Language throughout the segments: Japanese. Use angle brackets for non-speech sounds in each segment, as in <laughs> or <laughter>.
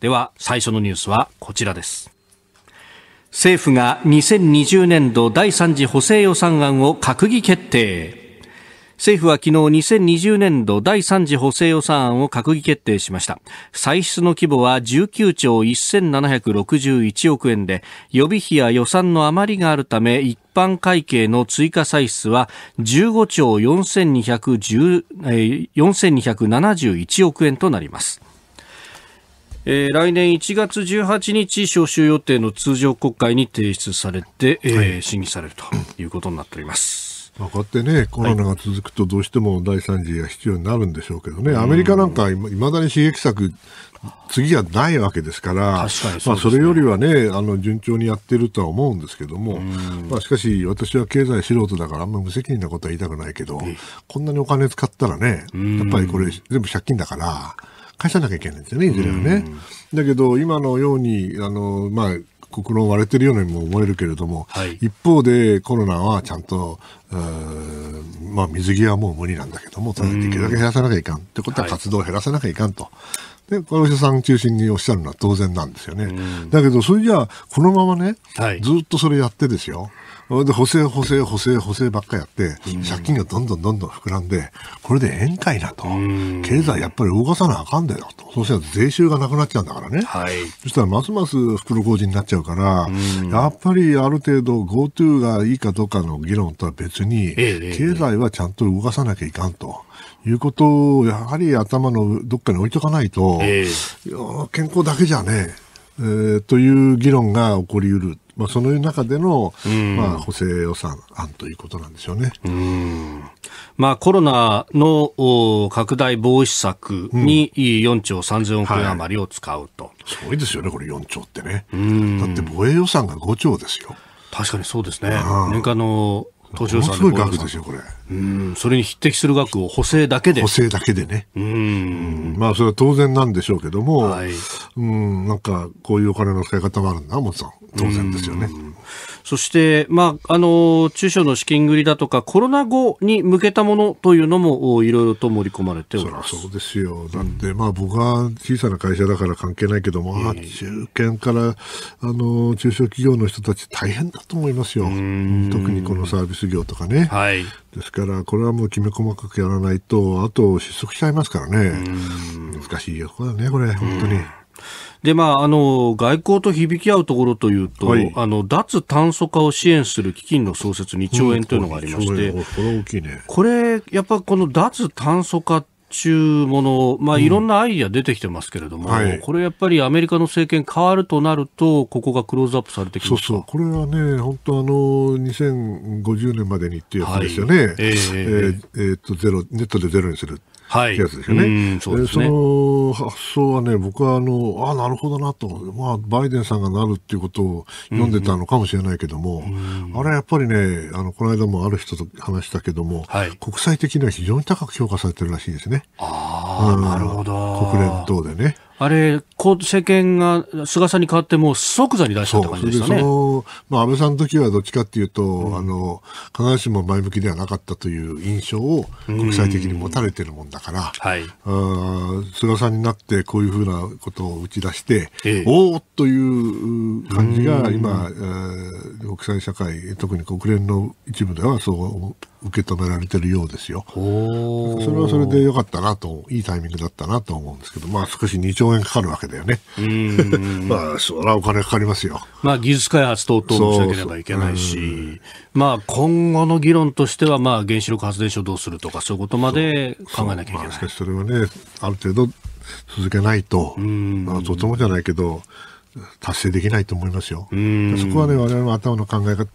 では最初のニュースはこちらです政府が2020年度第3次補正予算案を閣議決定政府は昨日2020年度第3次補正予算案を閣議決定しました歳出の規模は19兆1761億円で予備費や予算の余りがあるため一般会計の追加歳出は15兆4271億円となりますえー、来年1月18日召集予定の通常国会に提出されて、えー、はい、審議されるということになっております。まあ、こうやってね、コロナが続くとどうしても第3次が必要になるんでしょうけどね、はい、アメリカなんかいまだに刺激策、次がないわけですから、ね、まあ、それよりはね、あの順調にやってるとは思うんですけども、まあ、しかし、私は経済素人だから、あんま無責任なことは言いたくないけど、こんなにお金使ったらね、やっぱりこれ、全部借金だから。返さなきゃいけないんですよね、いずれはね。だけど、今のように、あの、まあ、国論割れてるようにも思えるけれども、はい、一方でコロナはちゃんと、まあ、水際はもう無理なんだけども、ただできるだけ減らさなきゃいかん。ってことは活動を減らさなきゃいかんと。はいで、小のお医者さん中心におっしゃるのは当然なんですよね。だけど、それじゃあ、このままね、はい、ずっとそれやってですよ。で、補正、補正、補正、補正ばっかやって、借金がどんどんどんどん膨らんで、これで宴会だと。経済やっぱり動かさなあかんだよと。そうしたら税収がなくなっちゃうんだからね。はい、そしたらますます袋小路になっちゃうから、やっぱりある程度 GoTo がいいかどうかの議論とは別に、経済はちゃんと動かさなきゃいかんと。いうことをやはり頭のどっかに置いとかないと、えー、健康だけじゃね、えー、という議論が起こりうるまあ、その中での、まあ、補正予算案ということなんでしょうね。うまあ、コロナの拡大防止策に4兆3000億円余りを使うと、はい、すごいですよね、これ4兆ってね。だって防衛予算が5兆ですよ。確かにそうですね。年間ののすごい額ですよ、これ。うん、それに匹敵する額を補正だけで。補正だけでね。うん。まあ、それは当然なんでしょうけども、はい、うん、なんか、こういうお金の使い方もあるんだ、もさん。当然ですよね。そして、まあ、あの、中小の資金繰りだとか、コロナ後に向けたものというのも、いろいろと盛り込まれておりますそうですよ。なんで、うん、まあ、僕は小さな会社だから関係ないけども、中堅から、あの、中小企業の人たち大変だと思いますよ。特にこのサービス業とかね。はい。ですから、これはもうきめ細かくやらないと、あと失速しちゃいますからね。難しいよ、これね、これ、本当に。で、まあ、あの、外交と響き合うところというと、はい、あの、脱炭素化を支援する基金の創設2兆円というのがありまして、うん、これ大きいね。これ、やっぱこの脱炭素化中うもの、まあ、いろんなアイディア出てきてますけれども、うんはい、これやっぱりアメリカの政権変わるとなると、ここがクローズアップされてきますそうそう、これはね、本当あの、2050年までにっていうやつですよね、はい、えー、えーえー、っとゼロ、ネットでゼロにするはい、やつですよね。そねその発想はね、僕はあの、あなるほどなと、まあ、バイデンさんがなるっていうことを読んでたのかもしれないけども、うんうん、あれはやっぱりね、あの、この間もある人と話したけども、はい、国際的には非常に高く評価されてるらしいですね。ああ、なるほど。国連等でね。あれ、こう政権が菅さんに代わって、もう即座に出したって感じでしたね。まあ、安倍さんの時はどっちかっていうと、うん、あの必ずしも前向きではなかったという印象を国際的に持たれてるもんだから、うん、菅さんになってこういうふうなことを打ち出して、ええ、おおという感じが今、えー、国際社会、特に国連の一部ではそう受け止められてるようですよ。それはそれで良かったなと、いいタイミングだったなと思うんですけど、まあ少し2兆円かかるわけだよね。<laughs> まあ、それはお金かかりますよ。まあ技術開発等々もしなければいけないし、まあ今後の議論としては、まあ原子力発電所どうするとか、そういうことまで考えなきゃいけない。まあ、しかしそれはね、ある程度続けないと、まあ、とてもじゃないけど、達成できないと思いますよ。そこはね、我々の頭の考え方、考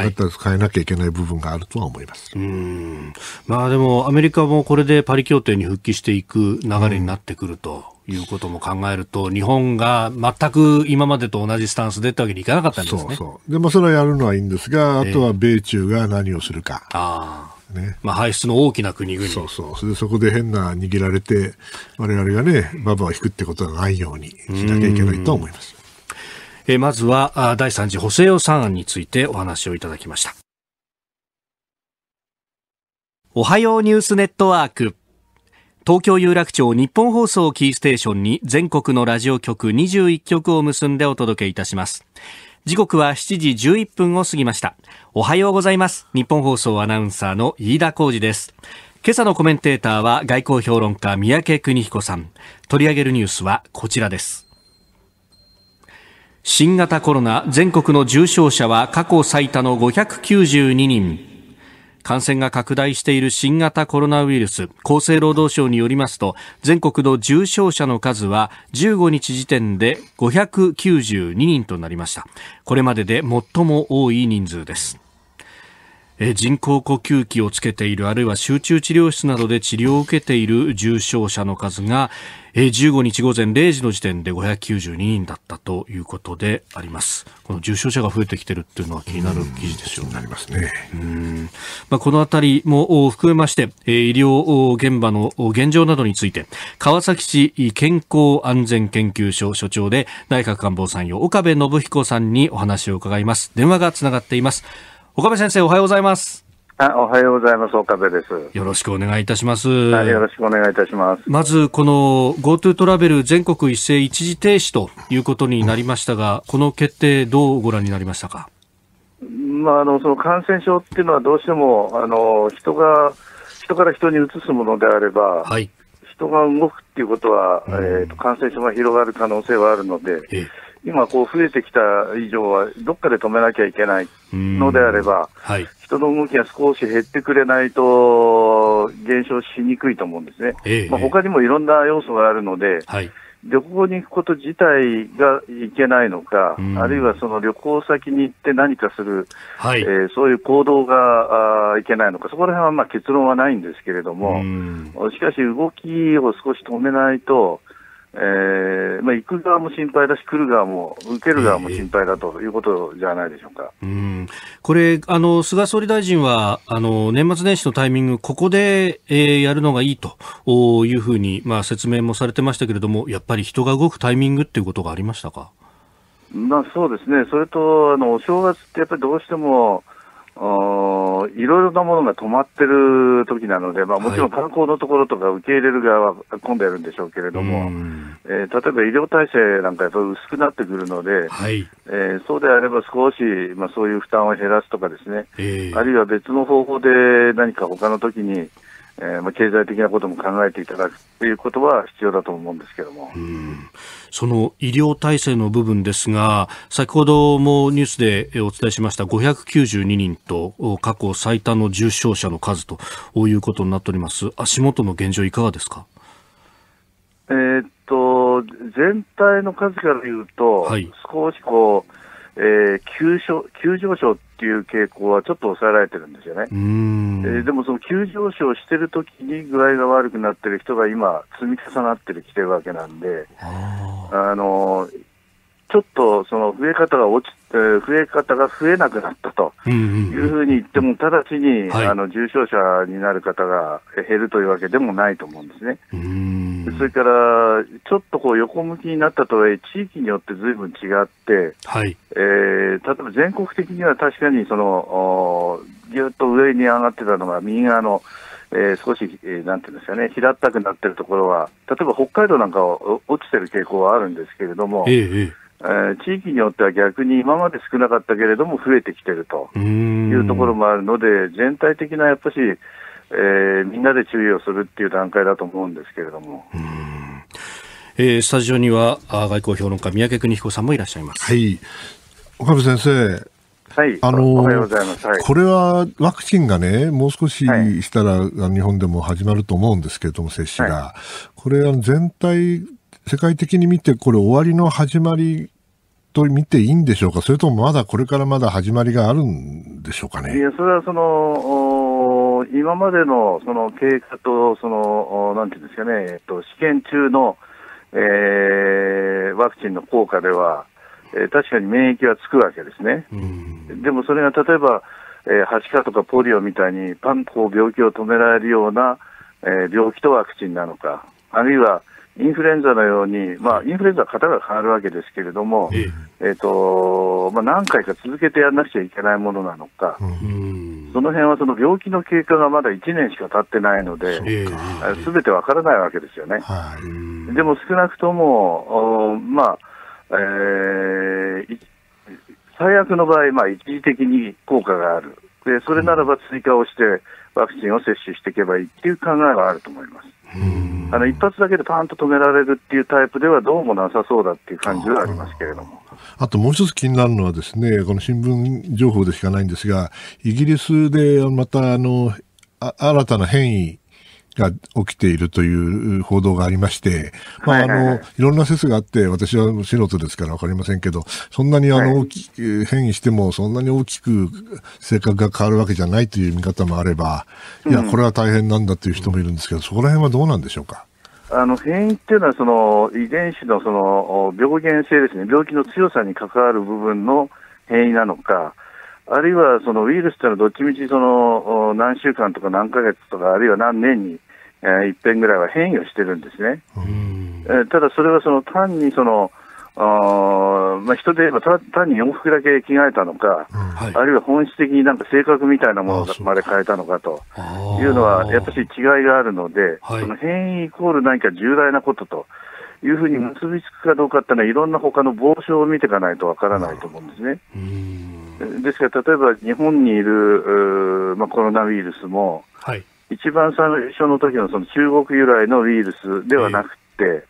えを変えなきゃいけない部分があるとは思います。はい、まあでも、アメリカもこれでパリ協定に復帰していく流れになってくると。いうことも考えると、日本が全く今までと同じスタンスでってわけにいかなかったんですね。そうそう。で、もそれはやるのはいいんですが、あとは米中が何をするか。ああ。ねまあ、排出の大きな国々そうそうそれでそこで変な握られて我々がねババを引くってことがないようにしなきゃいけないと思いますえまずは第3次補正予算案についてお話をいただきましたおはようニュースネットワーク東京有楽町日本放送キーステーションに全国のラジオ局21局を結んでお届けいたします時刻は7時11分を過ぎましたおはようございます日本放送アナウンサーの飯田浩二です今朝のコメンテーターは外交評論家三宅邦彦さん取り上げるニュースはこちらです新型コロナ全国の重症者は過去最多の592人。感染が拡大している新型コロナウイルス、厚生労働省によりますと、全国の重症者の数は15日時点で592人となりました。これまでで最も多い人数です。人工呼吸器をつけているあるいは集中治療室などで治療を受けている重症者の数が、15日午前0時の時点で592人だったということでありますこの重症者が増えてきてるっていうのは気になる記事ですよう。なりますねまあ、このあたりも含めまして、医療現場の現状などについて川崎市健康安全研究所所長で内閣官房参与岡部信彦さんにお話を伺います電話がつながっています岡部先生、おはようございます。あおはようございます。岡部です。よろしくお願いいたします。はい、よろしくお願いいたします。まず、この GoTo トラベル全国一斉一時停止ということになりましたが、この決定、どうご覧になりましたか。まあ、あの、その感染症っていうのは、どうしても、あの、人が。人から人にうつすものであれば。はい。人が動くっていうことは、うん、えーと、感染症が広がる可能性はあるので。今こう増えてきた以上は、どっかで止めなきゃいけないのであれば、はい、人の動きが少し減ってくれないと、減少しにくいと思うんですね。えー、まあ、他にもいろんな要素があるので、はい、旅行に行くこと自体がいけないのか、あるいはその旅行先に行って何かする、はい、えー、そういう行動がいけないのか、そこら辺はまあ結論はないんですけれども、しかし動きを少し止めないと、えーまあ、行く側も心配だし、来る側も、受ける側も心配だということじゃないでしょうか。えー、うん、これあの、菅総理大臣はあの年末年始のタイミング、ここで、えー、やるのがいいというふうに、まあ、説明もされてましたけれども、やっぱり人が動くタイミングっていうことがありましたか、まあ、そうですね、それとあのお正月ってやっぱりどうしても、いろいろなものが止まってる時なので、まあ、もちろん観光のところとか受け入れる側は混んでるんでしょうけれども、えー、例えば医療体制なんかやっぱり薄くなってくるので、はい、えー、そうであれば少し、まあ、そういう負担を減らすとかですね、えー、あるいは別の方法で何か他の時に、えー、まあ経済的なことも考えていただくということは必要だと思うんですけども。その医療体制の部分ですが、先ほどもニュースでお伝えしました592人と過去最多の重症者の数ということになっております。足元の現状いかがですか。えー、っと全体の数から言うと、はい、少しこう。えー、急所急上昇っていう傾向はちょっと抑えられてるんですよね、えー、でもその急上昇してる時に具合が悪くなってる人が今、積み重なってきてるわけなんで、あのーちょっとその増え方が落ち、えー、増え方が増えなくなったというふうに言っても、直ちに、はい、あの重症者になる方が減るというわけでもないと思うんですね。それから、ちょっとこう横向きになったとはいえ、地域によってずいぶん違って、はいえー、例えば全国的には確かにその、ぎゅっと上に上がってたのが、右側の、えー、少し、えー、なんていうんですかね、平ったくなってるところは、例えば北海道なんかは落ちてる傾向はあるんですけれども、えええ地域によっては逆に今まで少なかったけれども増えてきてるというところもあるので、全体的なやっぱし、えー、みんなで注意をするっていう段階だと思うんですけれども。えー、スタジオには外交評論家、三宅邦彦さんもいらっしゃいます。はい、岡部先生はい、あのーはい、これはワクチンがね、もう少ししたら、日本でも始まると思うんですけれども、接種が。はい、これ、全体、世界的に見て、これ、終わりの始まりと見ていいんでしょうか、それともまだこれからまだ始まりがあるんでしょうかね。いやそれはその今までのその経過とその、なんていうんですかね、えっと、試験中の、えー、ワクチンの効果では、えー、確かに免疫はつくわけですね、でもそれが例えば、えー、はしかとかポリオみたいに、パンこう病気を止められるような、えー、病気とワクチンなのか、あるいは、インフルエンザのように、まあ、インフルエンザは型が変わるわけですけれども、えっーとまあ、何回か続けてやらなくちゃいけないものなのか、その辺はその病気の経過がまだ1年しか経ってないので、すべ、てわからないわけですよね。はい、でも少なくとも、まあえー、最悪の場合、まあ、一時的に効果がある。でそれならば追加をして、ワクチンを接種していけばいいっていう考えはあると思います。あの一発だけでパーンと止められるっていうタイプではどうもなさそうだっていう感じはありますけれども。あともう一つ気になるのはですね、この新聞情報でしかないんですが、イギリスでまたあの新たな変異が起きているという報道がありまして、まあ、あの、いろんな説があって、私は素人ですからわかりませんけど、そんなにあの、大きく変異しても、そんなに大きく性格が変わるわけじゃないという見方もあれば、いや、これは大変なんだという人もいるんですけど、そこら辺はどうなんでしょうか。あの変異っていうのはその遺伝子のその病原性ですね、病気の強さに関わる部分の変異なのか、あるいはそのウイルスというのはどっちみちその何週間とか何ヶ月とかあるいは何年に、えっ一遍ぐらいは変異をしてるんですね。えただそれはその単にそのあまあ、人で単に洋服だけ着替えたのか、うんはい、あるいは本質的になんか性格みたいなものまで変えたのかというのは、やっぱり違いがあるので、はい、その変異イコール何か重大なことというふうに結びつくかどうかっていうのは、いろんな他の傍証を見ていかないとわからないと思うんですね。うんですから例えば日本にいる、まあ、コロナウイルスも、はい、一番最初の時のその中国由来のウイルスではなくて、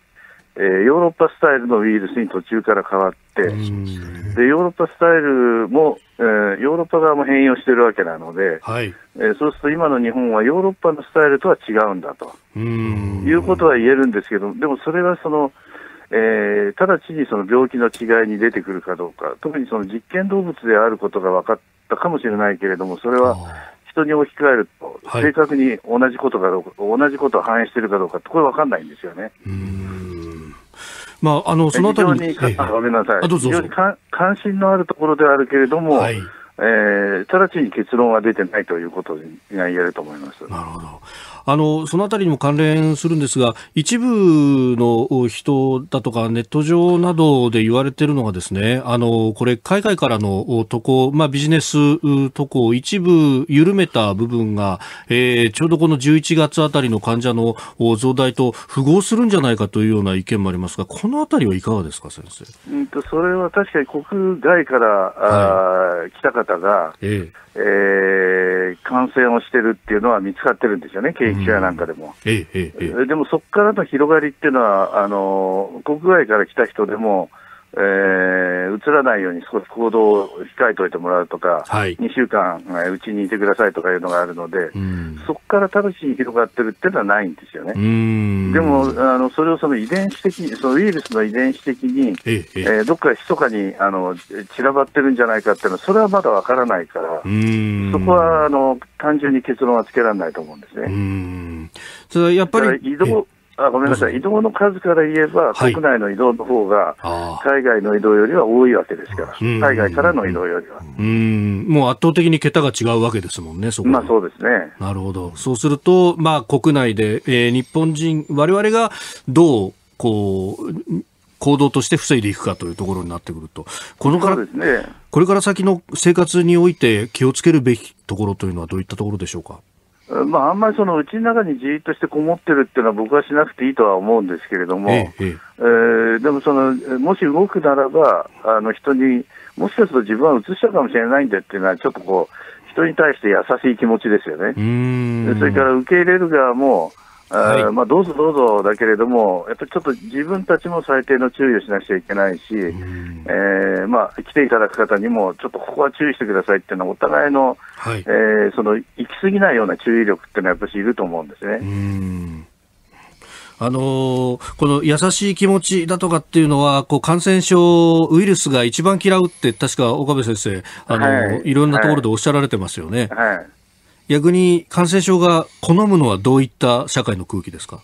えー、えー、ヨーロッパスタイルのウイルスに途中から変わって、でヨーロッパスタイルも、えー、ヨーロッパ側も変容しているわけなので、はい、えー、そうすると今の日本はヨーロッパのスタイルとは違うんだということは言えるんですけど、でもそれはその、えー、直ちにその病気の違いに出てくるかどうか、特にその実験動物であることが分かったかもしれないけれども、それは人に置き換えると、正確に同じことかどうか、はい、同じことを反映しているかどうかって、これ分かんないんですよね。まあ、あのそのあたりに、あごめんなさい、非常に関心のあるところであるけれども、はいえー、直ちに結論は出てないということが言えると思います。なるほどあのそのあたりにも関連するんですが、一部の人だとか、ネット上などで言われているのが、ですねあのこれ、海外からの渡航、まあ、ビジネス渡航、一部緩めた部分が、えー、ちょうどこの11月あたりの患者の増大と符合するんじゃないかというような意見もありますが、このあたりはいかがですか、先生。うんとそれは確かに国外から、はい、あ来た方が、えええー、感染をしてるっていうのは見つかってるんですよね、景気やなんかでも。ええええ、でもそこからの広がりっていうのは、あの国外から来た人でも、えうつらないように少し行動を控えておいてもらうとか、はい、2週間、うちにいてくださいとかいうのがあるので、うん、そこから直ちに広がってるっていうのはないんですよね。でもあの、それをその遺伝子的に、そのウイルスの遺伝子的に、ええー、どっか密かにあの散らばってるんじゃないかっていうのは、それはまだわからないから、そこはあの単純に結論はつけられないと思うんですね。それやっぱり移動あごめんなさい、移動の数から言えば、はい、国内の移動の方が、海外の移動よりは多いわけですから、海外からの移動よりは。うんもう圧倒的に桁が違うわけですもんね、そこまあそうですね。なるほど。そうすると、まあ国内で、えー、日本人、我々がどう、こう、行動として防いでいくかというところになってくると、このから、ね、これから先の生活において気をつけるべきところというのはどういったところでしょうか。まあ、あんまりそのうちの中にじーっとしてこもってるっていうのは僕はしなくていいとは思うんですけれども、えええー、でもその、もし動くならば、あの人に、もしかすると自分は移しちゃうかもしれないんでっていうのは、ちょっとこう、人に対して優しい気持ちですよね。それから受け入れる側も、まあ、どうぞどうぞだけれども、やっぱりちょっと自分たちも最低の注意をしなくちゃいけないし、えー、まあ、来ていただく方にも、ちょっとここは注意してくださいっていうのは、お互いのはい、えー、その行き過ぎないような注意力っていうのは、やっぱりいると思うんですね。あのー、この優しい気持ちだとかっていうのは、こう感染症、ウイルスが一番嫌うって、確か岡部先生、あのーはい、いろんなところでおっしゃられてますよね。はい逆に感染症が好むのはどういった社会の空気ですか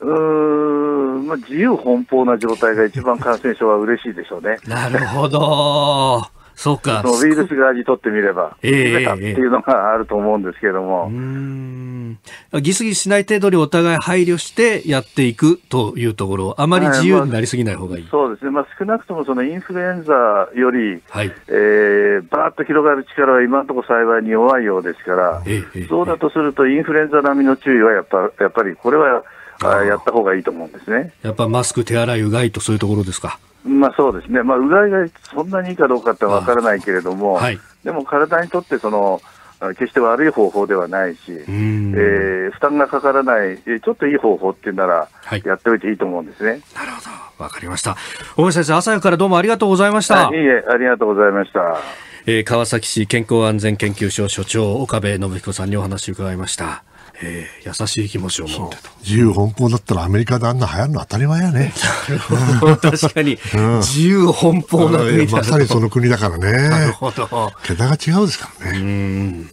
うんまあ、自由奔放な状態が一番感染症は嬉しいでしょうね。なるほど。そうか。ウイルス側にとってみれば、えー、っていうのがあると思うんですけれども。うん。ギスギスしない程度にお互い配慮してやっていくというところ、あまり自由になりすぎない方がいい、はいまあ、そうですね、まあ、少なくともそのインフルエンザより、はいえー、ばーっと広がる力は今のところ幸いに弱いようですから、えー、そうだとすると、インフルエンザ並みの注意はやっぱやっぱり、これは。あやったほうがいいと思うんですねやっぱマスク、手洗い、うがいとそういうところですか。まあそうですね、まあ、うがいがそんなにいいかどうかってわからないけれども、はい、でも体にとってその、決して悪い方法ではないし、えー、負担がかからない、ちょっといい方法っていうなら、はい、やっておいていいと思うんですね。なるほど、わかりました。大橋先生、朝からどうもありがとうございました。はい、いえ、ありがとうございました。えー、川崎市健康安全研究所所長、岡部信彦さんにお話を伺いました。えー、優しい気持ちを持ってと。自由奔放だったらアメリカであんな流行るの当たり前やね。確かに、自由奔放な国だ、うん、まさにその国だからね。なるほど。桁が違うですからね。うん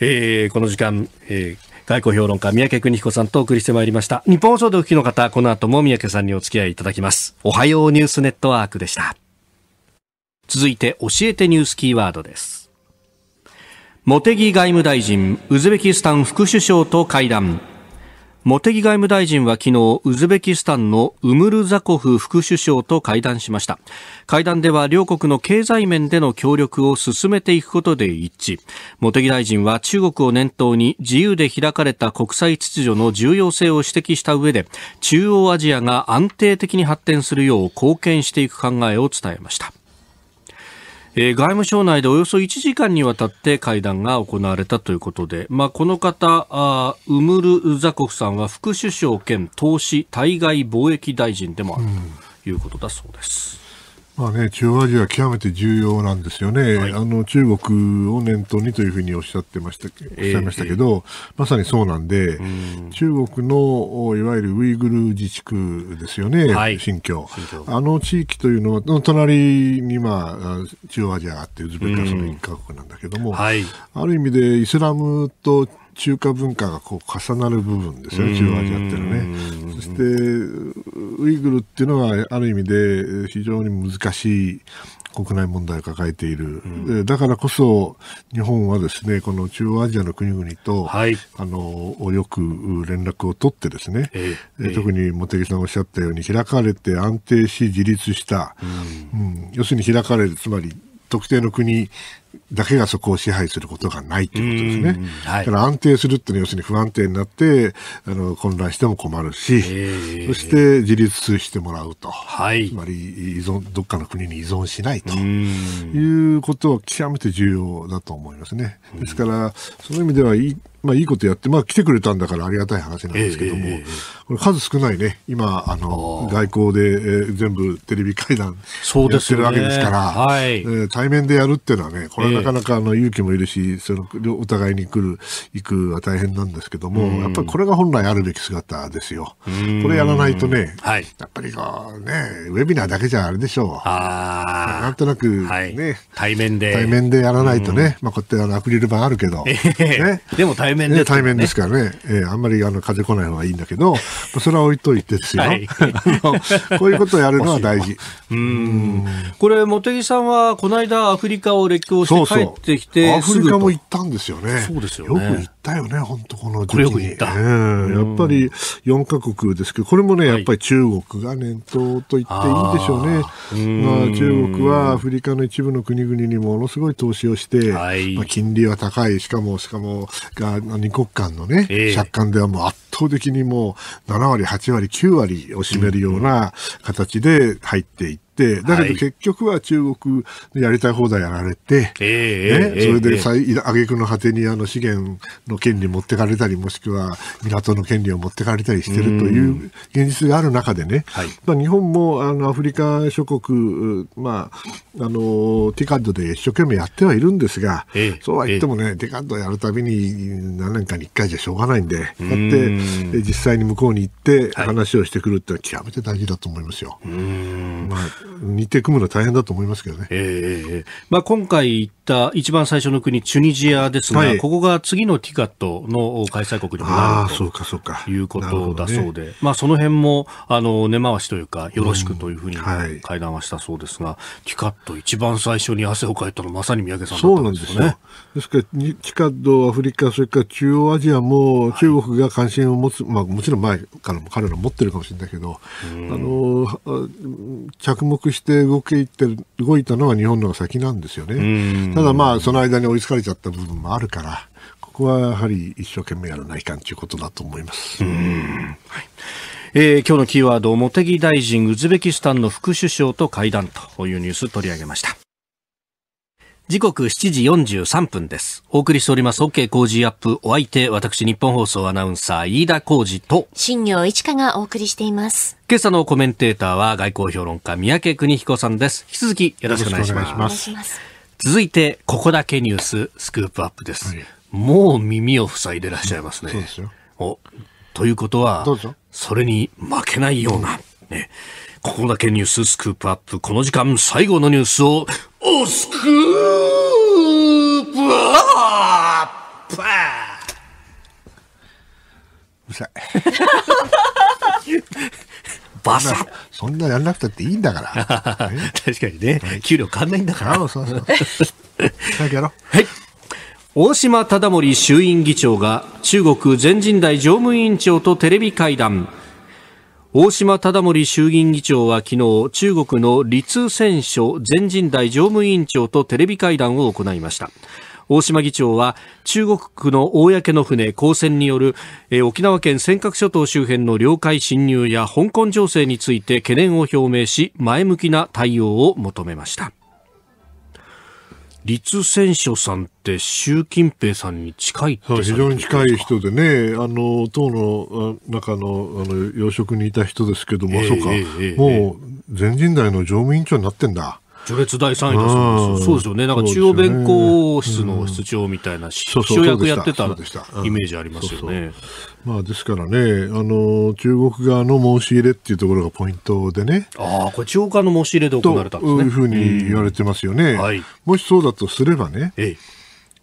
えー、この時間、えー、外交評論家、三宅邦彦さんとお送りしてまいりました。日本放送でお聞きの方、この後も三宅さんにお付き合いいただきます。おはようニュースネットワークでした。続いて、教えてニュースキーワードです。茂木外務大臣、ウズベキスタン副首相と会談。茂木外務大臣は昨日、ウズベキスタンのウムルザコフ副首相と会談しました。会談では両国の経済面での協力を進めていくことで一致。茂木大臣は中国を念頭に自由で開かれた国際秩序の重要性を指摘した上で、中央アジアが安定的に発展するよう貢献していく考えを伝えました。えー、外務省内でおよそ1時間にわたって会談が行われたということで、まあ、この方あウムル・ザコフさんは副首相兼投資対外貿易大臣でもあるということだそうです。うんまあね、中央アジアは極めて重要なんですよね、はい、あの中国を念頭にというふうにおっしゃってました、おっしゃいましたけど、えー、まさにそうなんで、うん、中国のいわゆるウイグル自治区ですよね、はい、新疆あの地域というのは、隣に、まあ、中央アジアがあって、ウズベキスタンの一カ国なんだけども、うんはい、ある意味でイスラムと中華文化がこう重なる部分ですよね、中央アジアっていうのはね。そして、ウイグルっていうのは、ある意味で非常に難しい国内問題を抱えている、うん、だからこそ日本はですねこの中央アジアの国々と、はい、あのよく連絡を取ってですね、えー、特に茂木さんがおっしゃったように開かれて安定し自立した、うん、うん、要するに開かれるつまり特定の国だけがそこを支配することがないということですね。はい、だから安定するっていうのは要するに不安定になってあの混乱しても困るし、そして自立してもらうと、はい、つまり依存どっかの国に依存しないということは極めて重要だと思いますね。ですからその意味ではいいまあ、いいことやって、まあ、来てくれたんだからありがたい話なんですけども、これ数少ないね、今、あの外交で、えー、全部テレビ会談してるわけですから、ねはい、えー、対面でやるっていうのはね、これはなかなかあの勇気もいるし、そのお互いに来る、行くは大変なんですけども、やっぱりこれが本来あるべき姿ですよ。これやらないとね、はい、やっぱりこうね、ウェビナーだけじゃあれでしょう。あなんとなくね、はい、対面で。対面でやらないとね、まあこうやってあのアクリル板あるけど、ね、でも対面で、ね、対面ですからね、えー、あんまりあの風来ない方がいいんだけど、それは置いといてですよ。はい、こういうことをやるのは大事。<laughs> うんこれ、茂木さんはこの間アフリカを歴訪して帰ってきてアフリカも行ったんですよね。そうですよ、ね、よく行っったよね、本当この時これよく言った、えー、やっぱり4か国ですけど、これもね、やっぱり中国が念頭と言っていいんでしょうね。まあ、中国はアフリカの一部の国々にものすごい投資をして、はい、まあ、金利は高い、しかも、しかも、が2国間のね、えー、借款ではもう圧倒的にもう7割、8割、9割を占めるような形で入っていって、だけど結局は中国やりたい放題やられて、はい、ね、えー、それで、えー、挙句の果てにあの資源の権利持ってかれたり、もしくは港の権利を持ってかれたりしてるという現実がある中でね、はい、まあ、日本もあのアフリカ諸国、まあ、あのティカッドで一生懸命やってはいるんですが、ええ、そうは言ってもね、え、ティカッドやるたびに何年かに1回じゃしょうがないんで、こうやって実際に向こうに行って話をしてくるってのは極めて大事だと思いますよ。まあ、日程組むの大変だと思いますけどね。えーまあ、今回行った一番最初の国、チュニジアですが、はい、ここが次のティカカットの開催国にもなるということだそうで、ね、まあ、その辺もあの根回しというか、よろしくというふうに会談はしたそうですが、うんはい、ティカット、一番最初に汗をかいたのまさに宮家さんだったんですよね。ですから、ティカット、アフリカ、それから中央アジアも中国が関心を持つ、はい、まあ、もちろん前からも彼ら持ってるかもしれないけど、うん、あの着目して動って動いたのは日本のが先なんですよね。ただ、まあ、その間に追いつかれちゃった部分もあるから。こはやはり一生懸命やらないかんということだと思います。うえー、今日のキーワード、茂木大臣、ウズベキスタンの副首相と会談というニュース取り上げました。時刻7時43分です。お送りしております OK 工事アップ。お相手、私日本放送アナウンサー、飯田工事と、新業一華がお送りしています。今朝のコメンテーターは外交評論家、三宅邦彦さんです。引き続きよろしくお願いします。続いて、ここだけニューススクープアップです。はいもう耳を塞いでらっしゃいますね。そうですよおということはそれに負けないような、ね、ここだけニューススクープアップこの時間最後のニュースをおスクープアップうるさい <laughs> バサそんなやんなくたっていいんだから <laughs> 確かにね、はい、給料変わんないんだからそうそうそう早くやろうはい大島忠盛衆院議長が中国全人代常務委員長とテレビ会談大島忠盛衆議院議長は昨日中国の立選書全人代常務委員長とテレビ会談を行いました大島議長は中国区の公の船公船による、え沖縄県尖閣諸島周辺の領海侵入や香港情勢について懸念を表明し前向きな対応を求めました立選書さんって習近平さんに近いって非常に近い人でね、あの党の中のあの要職にいた人ですけども、えー、そうか、えー、もう全人代の常務委員長になってんだ。序列第3位だそうです。そうですよね。なんか中央弁公室の室長みたいな、首相役やってたイメージありますよね。まあ、ですからね、あの、中国側の申し入れっていうところがポイントでね。ああ、これ中国側の申し入れで行われたんですね。というふうに言われてますよね。はい、もしそうだとすればね。ええ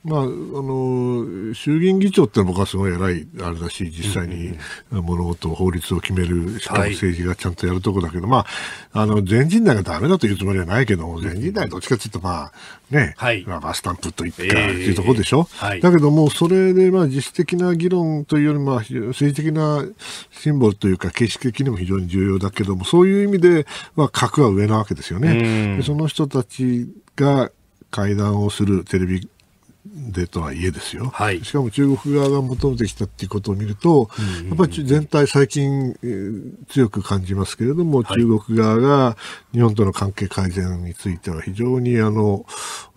まあ、あの衆議院議長って僕はすごい偉いあれだし実際に物事、法律を決めるしかも政治がちゃんとやるとこだけど、はい、まあ、あの全人代がだめだというつもりはないけど全人代どっちかというと、まあねはい、まあ、バスタンプといったというところでしょ、えーはい、だけどもそれでまあ実質的な議論というより、も政治的なシンボルというか形式的にも非常に重要だけどもそういう意味で、まあ、格は上なわけですよね。その人たちが会談をするテレビでとはいえですよ、はい、しかも中国側が求めてきたっていうことを見ると、うんうん、やっぱり全体、最近、えー、強く感じますけれども、はい、中国側が日本との関係改善については、非常にあの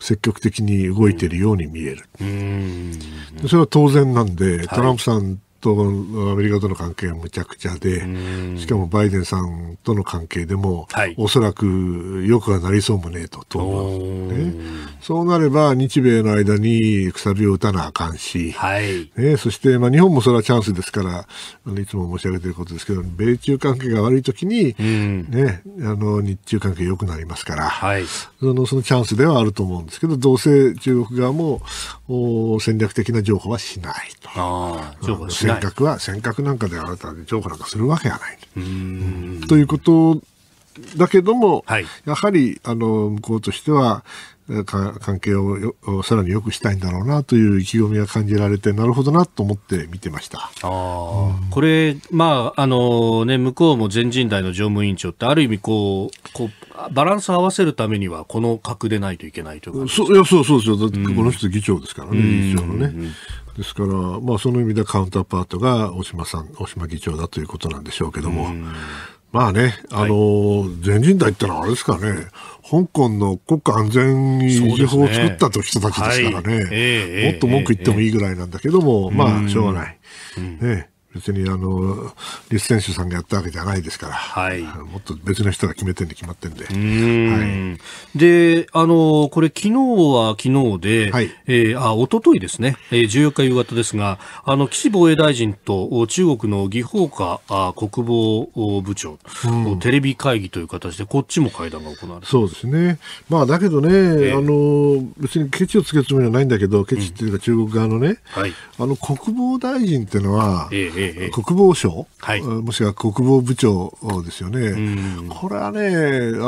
積極的に動いているように見える、うん、それは当然なんで、はい、トランプさんとアメリカとの関係はむちゃくちゃで、しかもバイデンさんとの関係でも、はい、おそらくよくはなりそうもねえと、ね、そうなれば日米の間にくさびを打たなあかんし、はい、ね、そして、まあ、日本もそれはチャンスですからいつも申し上げていることですけど米中関係が悪いときに、ね、あの日中関係良くなりますから、はい、そのそのチャンスではあると思うんですけどどうせ中国側も戦略的な譲歩はしないと。尖閣は尖閣なんかで新たに譲歩なんかするわけがない。ということだけども、はい、やはりあの向こうとしては関係をさらに良くしたいんだろうなという意気込みが感じられてなるほどなと思って見てましたあ、うん、これ、まああのね、向こうも全人代の常務委員長ってある意味こうこうバランスを合わせるためにはこの格でないといけないというかそういやそうそうそうだっこの人議長ですからね、うん、議長のね。うんですから、まあ、その意味でカウンターパートが大島さん、大島議長だということなんでしょうけども、まあね、あの、はい、全人代ってのはあれですかね、香港の国家安全維持法を作った人たちですからね、ねはいもっと文句言ってもいいぐらいなんだけども、えー、まあ、しょうがない。うん、ね別にあのリス選手さんがやったわけじゃないですから、はい、もっと別の人が決めてんで決まってんで。んはい、で、あのこれ昨日は昨日で、はい、えー、あ一昨日ですね、えー、14日夕方ですが、あの岸防衛大臣と中国の魏鳳華あ国防部長、うん、テレビ会議という形でこっちも会談が行われそうですね。まあだけどね、えー、あの別にケチをつけるつもりはないんだけど、ケチっていうか中国側のね、うん、はい、あの国防大臣っていうのは。えー国防省、はい、もしくは国防部長ですよね、これはねあ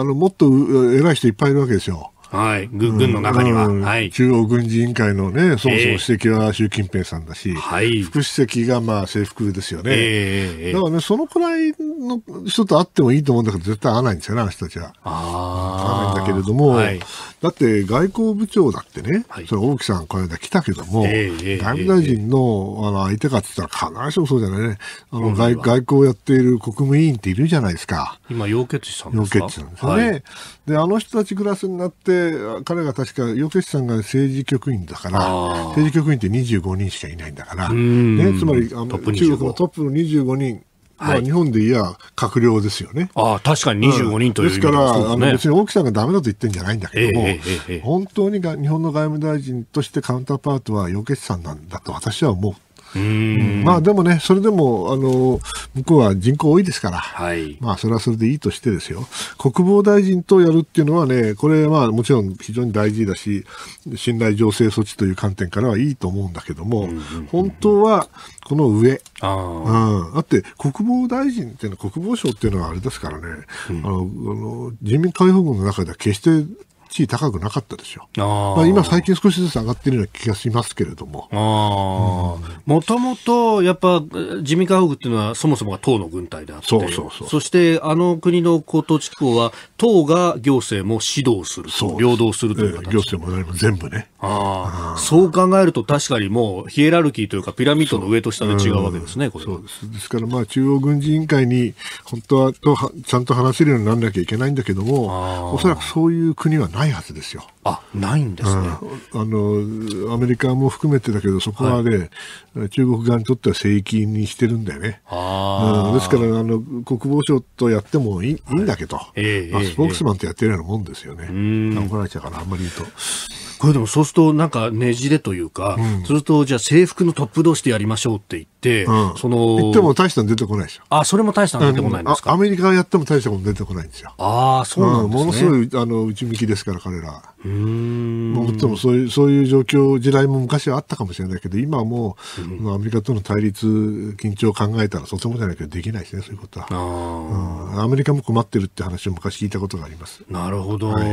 のもっと偉い人いっぱいいるわけですよ。はい、軍の中には、うんはい、中央軍事委員会のね、そもそも主席は習近平さんだし、えーはい、副主席がまあ制服ですよね、えー、だからね、そのくらいの人と会ってもいいと思うんだけど、絶対会わないんですよね、あの人たちは。会わないんだけれども、はい、だって外交部長だってね、はい、それ、大木さん、この間来たけども、えー、外務大臣のあの相手かって言ったら、必ずしもそうじゃないね、あの外外交をやっている国務委員っているじゃないですか。今養血師さんですか養血師なんですね、はい、であの人たちクラスになって彼が確か養血師さんが政治局員だから政治局員って25人しかいないんだから、ね、つまりあの中国のトップの25人まあ、日本でいや閣僚ですよね。ああ、確かに25人という、ね、ですから、あの別に大木さんがだめだと言ってるんじゃないんだけども、えーえーえー、本当にが日本の外務大臣としてカウンターパートは、与吉さんなんだと私は思う。まあでもね、それでもあの向こうは人口多いですから、はい、まあそれはそれでいいとしてですよ、国防大臣とやるっていうのはね、これはもちろん非常に大事だし、信頼醸成措置という観点からはいいと思うんだけども、うんうんうん、本当はこの上あ、うん、だって国防大臣っていうのは、国防省っていうのはあれですからね、うん、あのあの人民解放軍の中では決して地位高くなかったでしょ。あまあ、今最近少しずつ上がっているような気がしますけれども。もともとやっぱ自民化護っていうのはそもそもが党の軍隊であって、そうそうそうそしてあの国の高等地区は党が行政も指導するう領導するという形、えー、行政も全部ね。ああそう考えると確かにもうヒエラルキーというかピラミッドの上と下で違うわけですね、これ。そうです。ですからまあ中央軍事委員会に本当はとはちゃんと話せるようにならなきゃいけないんだけども、おそらくそういう国はないないはずですよ。あないんですね、うん、あのアメリカも含めてだけどそこはね、はい、中国側にとっては聖域にしてるんだよね。うん、ですからあの国防省とやってもいい,、い、いんだけど、はい、まあ、スポークスマンとやってるようなもんですよね。怒られちゃうからあんまり言うと。これでもそうするとなんかねじれというか、うん、するとじゃあ制服のトップ同士でやりましょうって言って、うん、その。言っても大したの出てこないでしょ。あ、それも大したの出てこないんですか、アメリカやっても大したこと出てこないんですよ。ああ、そうなんですね、ものすごいあの内向きですから彼ら。うん。もっともそういう、そういう状況、時代も昔はあったかもしれないけど、今はもう、アメリカとの対立、緊張を考えたらそうそもじゃないけどできないですね、そういうことは。あうん、アメリカも困ってるって話を昔聞いたことがあります。なるほど。は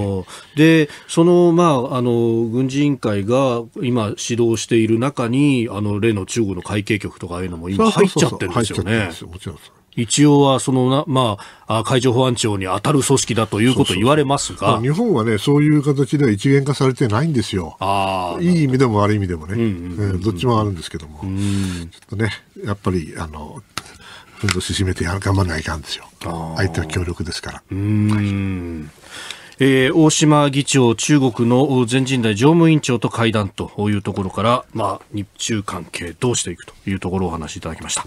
い、で、その、まあ、あの、軍事委員会が今、指導している中に、あの例の中国の海警局とかああいうのも今、入っちゃってるんですよね。一応はそのな、まあ、海上保安庁に当たる組織だということを言われますが日本は、ね、そういう形では一元化されてないんですよ、あいい意味でも悪い意味でもね、うんどっちもあるんですけども、うん、ちょっとね、やっぱりあのふんどし締めて頑張らないかんですよ、相手は強力ですから。うん、はいえー、大島議長、中国の全人代常務委員長と会談というところから、まあ、日中関係どうしていくというところをお話しいただきました。